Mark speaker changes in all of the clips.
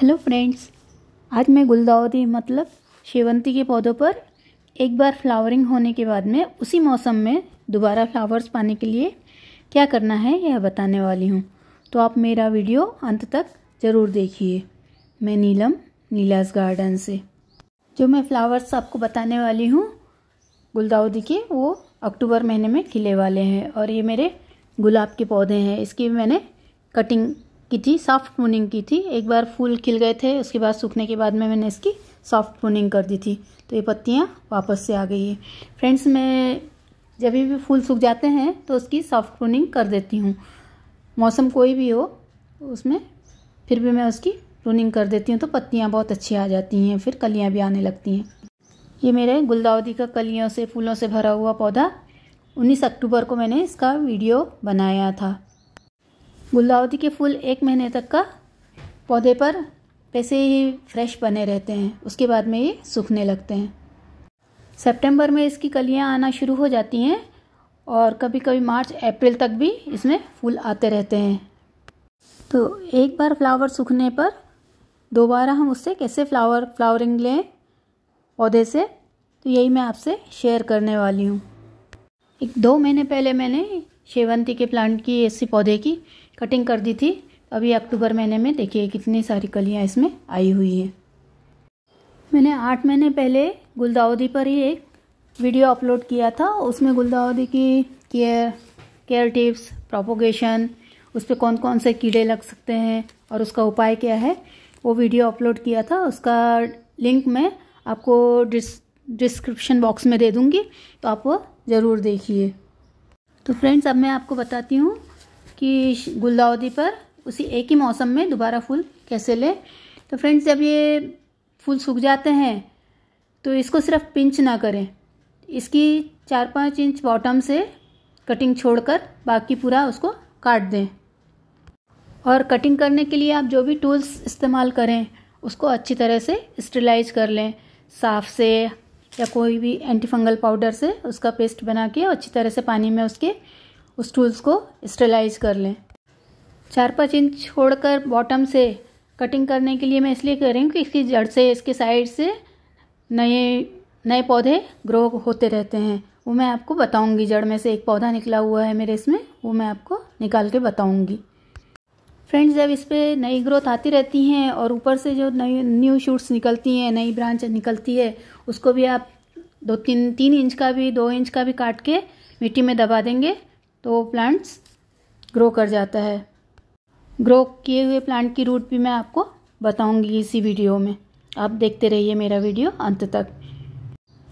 Speaker 1: hello friends आज मैं गुलदावरी मतलब शेवंती के पौधों पर एक बार फ्लावरिंग होने के बाद में उसी मौसम में दोबारा फ्लावर्स पाने के लिए क्या करना है यह बताने वाली हूँ तो आप मेरा वीडियो अंत तक ज़रूर देखिए मैं नीलम नीलास गार्डन से जो मैं फ्लावर्स आपको बताने वाली हूँ गुलदावरी के वो अक्टूबर महीने में खिले वाले हैं और ये मेरे गुलाब के पौधे हैं इसकी मैंने कटिंग की थी सॉफ्ट पुनिंग की थी एक बार फूल खिल गए थे उसके बाद सूखने के बाद में मैंने इसकी सॉफ्ट पुनिंग कर दी थी तो ये पत्तियाँ वापस से आ गई है फ्रेंड्स मैं जब भी फूल सूख जाते हैं तो उसकी सॉफ्ट पुनिंग कर देती हूँ मौसम कोई भी हो उसमें फिर भी मैं उसकी प्रूनिंग कर देती हूँ तो पत्तियाँ बहुत अच्छी आ जाती हैं फिर कलियाँ भी आने लगती हैं ये मेरे गुलदावदी का कलियों से फूलों से भरा हुआ पौधा 19 अक्टूबर को मैंने इसका वीडियो बनाया था गुलदावती के फूल एक महीने तक का पौधे पर वैसे ही फ्रेश बने रहते हैं उसके बाद में ये सूखने लगते हैं सितंबर में इसकी कलियां आना शुरू हो जाती हैं और कभी कभी मार्च अप्रैल तक भी इसमें फूल आते रहते हैं तो एक बार फ्लावर सूखने पर दोबारा हम उससे कैसे फ्लावर फ्लावरिंग लें पौधे से तो यही मैं आपसे शेयर करने वाली हूँ एक दो महीने पहले मैंने शेवंती के प्लांट की ऐसी पौधे की कटिंग कर दी थी अभी अक्टूबर महीने में देखिए कितनी सारी कलियाँ इसमें आई हुई हैं मैंने आठ महीने पहले गुलदावदी पर ही एक वीडियो अपलोड किया था उसमें गुलदावदी की केयर केयर टिप्स प्रोपोगेशन उस पर कौन कौन से कीड़े लग सकते हैं और उसका उपाय क्या है वो वीडियो अपलोड किया था उसका लिंक मैं आपको डिस डिस्क्रिप्शन बॉक्स में दे दूँगी तो आप वो ज़रूर देखिए तो फ्रेंड्स अब मैं आपको बताती हूँ कि गुलदाउदी पर उसी एक ही मौसम में दोबारा फूल कैसे लें तो फ्रेंड्स जब ये फूल सूख जाते हैं तो इसको सिर्फ पिंच ना करें इसकी चार पाँच इंच बॉटम से कटिंग छोड़कर बाकी पूरा उसको काट दें और कटिंग करने के लिए आप जो भी टूल्स इस्तेमाल करें उसको अच्छी तरह से स्टरलाइज कर लें साफ से या कोई भी एंटीफंगल पाउडर से उसका पेस्ट बना के अच्छी तरह से पानी में उसके उस टूल्स को स्टेलाइज कर लें चार पाँच इंच छोड़कर बॉटम से कटिंग करने के लिए मैं इसलिए कर रही हूँ कि इसकी जड़ से इसके साइड से नए नए पौधे ग्रो होते रहते हैं वो मैं आपको बताऊँगी जड़ में से एक पौधा निकला हुआ है मेरे इसमें वो मैं आपको निकाल के बताऊँगी फ्रेंड्स जब इस पर नई ग्रोथ आती रहती हैं और ऊपर से जो नई न्यू शूट्स निकलती हैं नई ब्रांच निकलती है उसको भी आप दो तीन तीन इंच का भी दो इंच का भी काट के मिट्टी में दबा देंगे तो वो प्लांट्स ग्रो कर जाता है ग्रो किए हुए प्लांट की रूट भी मैं आपको बताऊंगी इसी वीडियो में आप देखते रहिए मेरा वीडियो अंत तक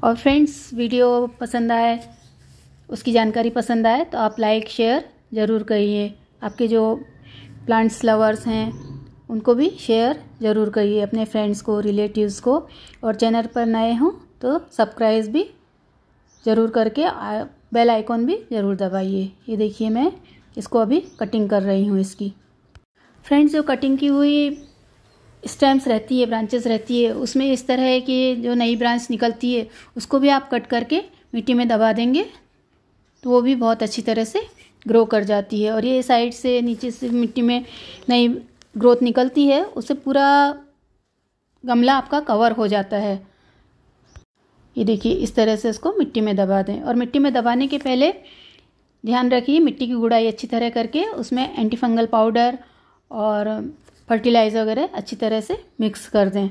Speaker 1: और फ्रेंड्स वीडियो पसंद आए उसकी जानकारी पसंद आए तो आप लाइक शेयर ज़रूर करिए आपके जो प्लांट्स लवर्स हैं उनको भी शेयर ज़रूर करिए अपने फ्रेंड्स को रिलेटिव्स को और चैनल पर नए हों तो सब्सक्राइब भी ज़रूर करके बेल आइकॉन भी ज़रूर दबाइए ये देखिए मैं इसको अभी कटिंग कर रही हूँ इसकी फ्रेंड्स जो कटिंग की हुई स्टेम्स रहती है ब्रांचेस रहती है उसमें इस तरह है कि जो नई ब्रांच निकलती है उसको भी आप कट करके मिट्टी में दबा देंगे तो वो भी बहुत अच्छी तरह से ग्रो कर जाती है और ये साइड से नीचे से मिट्टी में नई ग्रोथ निकलती है उससे पूरा गमला आपका कवर हो जाता है ये देखिए इस तरह से इसको मिट्टी में दबा दें और मिट्टी में दबाने के पहले ध्यान रखिए मिट्टी की गुड़ाई अच्छी तरह करके उसमें एंटी फंगल पाउडर और फर्टिलाइज़र वगैरह अच्छी तरह से मिक्स कर दें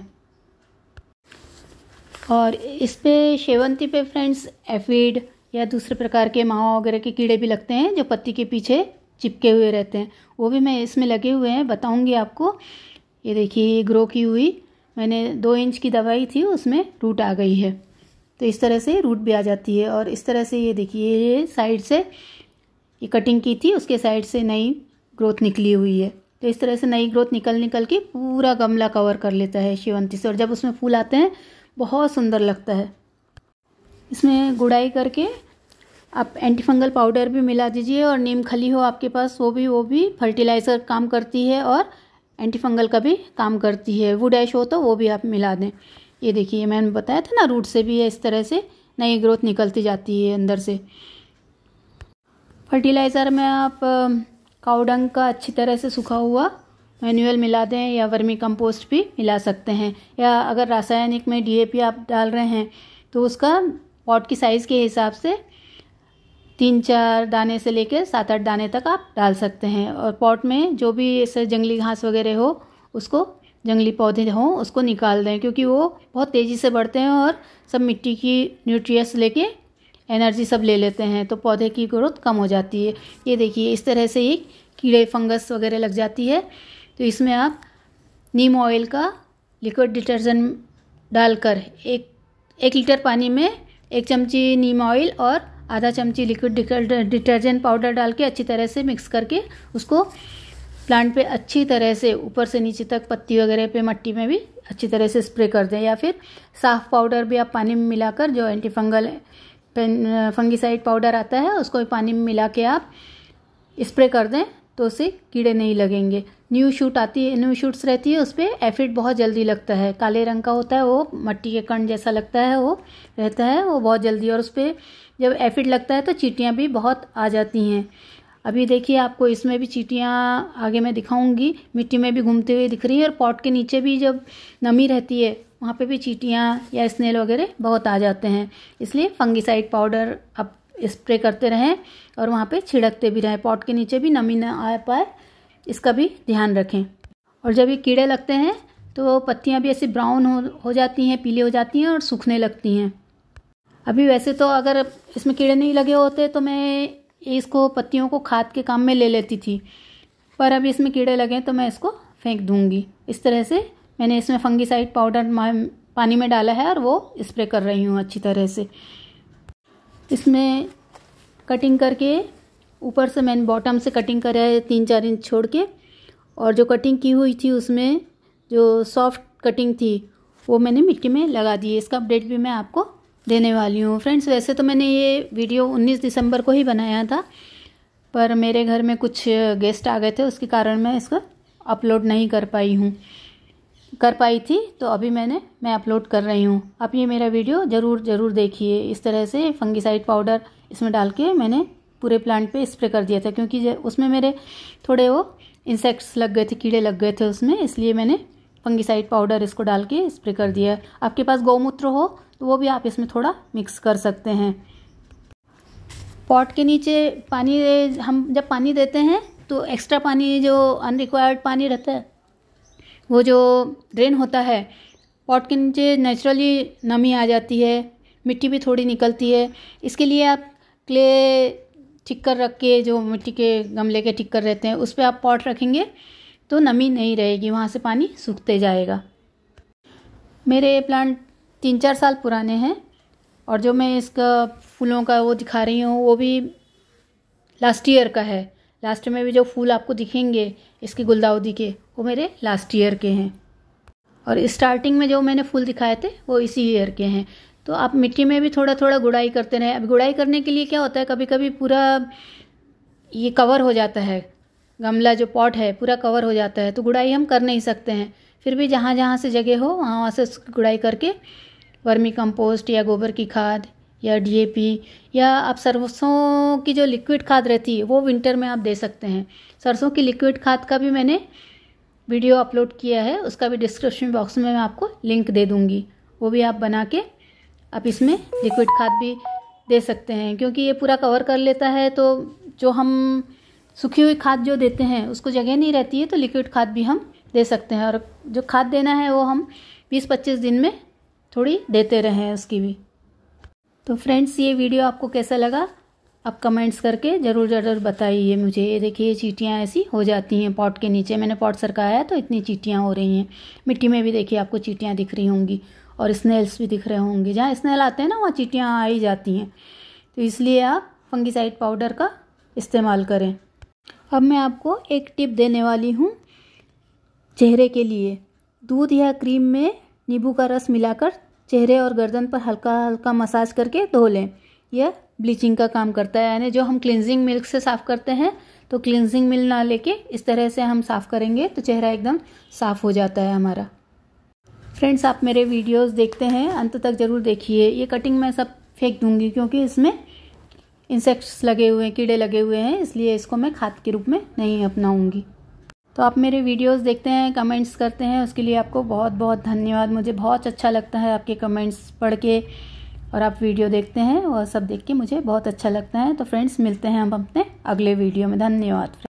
Speaker 1: और इस पे शेवंती पे फ्रेंड्स एफिड या दूसरे प्रकार के माओ वगैरह के कीड़े भी लगते हैं जो पत्ती के पीछे चिपके हुए रहते हैं वो भी मैं इसमें लगे हुए हैं बताऊंगी आपको ये देखिए ग्रो की हुई मैंने दो इंच की दवाई थी उसमें रूट आ गई है तो इस तरह से रूट भी आ जाती है और इस तरह से ये देखिए ये साइड से ये कटिंग की थी उसके साइड से नई ग्रोथ निकली हुई है तो इस तरह से नई ग्रोथ निकल निकल के पूरा गमला कवर कर लेता है शिवंती से और जब उसमें फूल आते हैं बहुत सुंदर लगता है इसमें गुड़ाई करके आप एंटी फंगल पाउडर भी मिला दीजिए और नीम खली हो आपके पास वो भी वो भी फर्टिलाइज़र काम करती है और एंटी फंगल का भी काम करती है वुड ऐश हो तो वो भी आप मिला दें ये देखिए मैंने बताया था ना रूट से भी है इस तरह से नई ग्रोथ निकलती जाती है अंदर से फर्टिलाइज़र में आप काउडंग का अच्छी तरह से सूखा हुआ मैनुअल मिला दें या वर्मी कंपोस्ट भी मिला सकते हैं या अगर रासायनिक में डीएपी आप डाल रहे हैं तो उसका पॉट की साइज़ के हिसाब से तीन चार दाने से लेकर सात आठ दाने तक आप डाल सकते हैं और पॉट में जो भी ऐसे जंगली घास वगैरह हो उसको जंगली पौधे हों उसको निकाल दें क्योंकि वो बहुत तेज़ी से बढ़ते हैं और सब मिट्टी की न्यूट्रियस लेके एनर्जी सब ले लेते हैं तो पौधे की ग्रोथ कम हो जाती है ये देखिए इस तरह से ये कीड़े फंगस वगैरह लग जाती है तो इसमें आप नीम ऑयल का लिक्विड डिटर्जेंट डालकर एक एक लीटर पानी में एक चमची नीम ऑयल और आधा चमची लिक्विड डिटर्जेंट पाउडर डाल के अच्छी तरह से मिक्स करके उसको प्लांट पे अच्छी तरह से ऊपर से नीचे तक पत्ती वगैरह पे मट्टी में भी अच्छी तरह से स्प्रे कर दें या फिर साफ़ पाउडर भी आप पानी में मिलाकर जो एंटी फंगल फंगिसाइड पाउडर आता है उसको भी पानी में मिला के आप स्प्रे कर दें तो उसे कीड़े नहीं लगेंगे न्यू शूट आती है न्यू शूट्स रहती है उस पर एफिड बहुत जल्दी लगता है काले रंग का होता है वो मट्टी के कण जैसा लगता है वो रहता है वो बहुत जल्दी और उस पर जब एफिड लगता है तो चीटियाँ भी बहुत आ जाती हैं अभी देखिए आपको इसमें भी चीटियाँ आगे मैं दिखाऊंगी मिट्टी में भी घूमते हुए दिख रही है और पॉट के नीचे भी जब नमी रहती है वहाँ पे भी चीटियाँ या स्नेल वगैरह बहुत आ जाते हैं इसलिए फंगिसाइड पाउडर आप स्प्रे करते रहें और वहाँ पे छिड़कते भी रहें पॉट के नीचे भी नमी ना आ पाए इसका भी ध्यान रखें और जब ये कीड़े लगते हैं तो पत्तियाँ भी ऐसी ब्राउन हो हो जाती हैं पीली हो जाती हैं और सूखने लगती हैं अभी वैसे तो अगर इसमें कीड़े नहीं लगे होते तो मैं इसको पत्तियों को खाद के काम में ले लेती थी पर अब इसमें कीड़े लगे तो मैं इसको फेंक दूँगी इस तरह से मैंने इसमें फंगिसाइड पाउडर पानी में डाला है और वो स्प्रे कर रही हूँ अच्छी तरह से इसमें कटिंग करके ऊपर से मैंने बॉटम से कटिंग करा है तीन चार इंच छोड़ के और जो कटिंग की हुई थी उसमें जो सॉफ्ट कटिंग थी वो मैंने मिट्टी में लगा दी है इसका अपडेट भी मैं आपको देने वाली हूँ फ्रेंड्स वैसे तो मैंने ये वीडियो 19 दिसंबर को ही बनाया था पर मेरे घर में कुछ गेस्ट आ गए थे उसके कारण मैं इसको अपलोड नहीं कर पाई हूँ कर पाई थी तो अभी मैंने मैं अपलोड कर रही हूँ आप ये मेरा वीडियो ज़रूर ज़रूर देखिए इस तरह से फंगिसाइड पाउडर इसमें डाल के मैंने पूरे प्लांट पे स्प्रे कर दिया था क्योंकि उसमें मेरे थोड़े वो इंसेक्ट्स लग गए थे कीड़े लग गए थे उसमें इसलिए मैंने फंगिसाइड पाउडर इसको डाल के स्प्रे कर दिया आपके पास गौमूत्र हो तो वो भी आप इसमें थोड़ा मिक्स कर सकते हैं पॉट के नीचे पानी हम जब पानी देते हैं तो एक्स्ट्रा पानी जो अनरिक्वायर्ड पानी रहता है वो जो ड्रेन होता है पॉट के नीचे नेचुरली नमी आ जाती है मिट्टी भी थोड़ी निकलती है इसके लिए आप क्ले ठिक्कर रख के जो मिट्टी के गमले के ठिक्कर रहते हैं उस पर आप पॉट रखेंगे तो नमी नहीं रहेगी वहाँ से पानी सूखते जाएगा मेरे प्लांट तीन चार साल पुराने हैं और जो मैं इसका फूलों का वो दिखा रही हूँ वो भी लास्ट ईयर का है लास्ट में भी जो फूल आपको दिखेंगे इसके गुलदाउदी के वो मेरे लास्ट ईयर के हैं और स्टार्टिंग में जो मैंने फूल दिखाए थे वो इसी ईयर के हैं तो आप मिट्टी में भी थोड़ा थोड़ा गुड़ाई करते रहें अब गुड़ाई करने के लिए क्या होता है कभी कभी पूरा ये कवर हो जाता है गमला जो पॉट है पूरा कवर हो जाता है तो गुड़ाई हम कर नहीं सकते हैं फिर भी जहाँ जहाँ से जगह हो वहाँ वहाँ से उसकी गुड़ाई करके वर्मी कंपोस्ट या गोबर की खाद या डीएपी या आप सरसों की जो लिक्विड खाद रहती है वो विंटर में आप दे सकते हैं सरसों की लिक्विड खाद का भी मैंने वीडियो अपलोड किया है उसका भी डिस्क्रिप्शन बॉक्स में मैं आपको लिंक दे दूँगी वो भी आप बना के आप इसमें लिक्विड खाद भी दे सकते हैं क्योंकि ये पूरा कवर कर लेता है तो जो हम सूखी हुई खाद जो देते हैं उसको जगह नहीं रहती है तो लिक्विड खाद भी हम दे सकते हैं और जो खाद देना है वो हम 20-25 दिन में थोड़ी देते रहें उसकी भी तो फ्रेंड्स ये वीडियो आपको कैसा लगा आप कमेंट्स करके ज़रूर ज़रूर बताइए मुझे ये देखिए ये चीटियाँ ऐसी हो जाती हैं पॉट के नीचे मैंने पॉट सरकाया है तो इतनी चीटियाँ हो रही हैं मिट्टी में भी देखिए आपको चीटियाँ दिख रही होंगी और स्नेल्स भी दिख रहे होंगे जहाँ स्नेल आते हैं ना वहाँ चीटियाँ आ ही जाती हैं तो इसलिए आप फंगीसाइड पाउडर का इस्तेमाल करें अब मैं आपको एक टिप देने वाली हूँ चेहरे के लिए दूध या क्रीम में नींबू का रस मिलाकर चेहरे और गर्दन पर हल्का हल्का मसाज करके धो लें यह ब्लीचिंग का काम करता है यानी जो हम क्लिनजिंग मिल्क से साफ़ करते हैं तो क्लिनजिंग मिल ना लेके इस तरह से हम साफ़ करेंगे तो चेहरा एकदम साफ़ हो जाता है हमारा फ्रेंड्स आप मेरे वीडियोस देखते हैं अंत तक ज़रूर देखिए ये कटिंग मैं सब फेंक दूंगी क्योंकि इसमें इंसेक्ट्स लगे हुए हैं कीड़े लगे हुए हैं इसलिए इसको मैं खाद के रूप में नहीं अपनाऊँगी तो आप मेरे वीडियोस देखते हैं कमेंट्स करते हैं उसके लिए आपको बहुत बहुत धन्यवाद मुझे बहुत अच्छा लगता है आपके कमेंट्स पढ़ के और आप वीडियो देखते हैं और सब देख के मुझे बहुत अच्छा लगता है तो फ्रेंड्स मिलते हैं हम अपने अगले वीडियो में धन्यवाद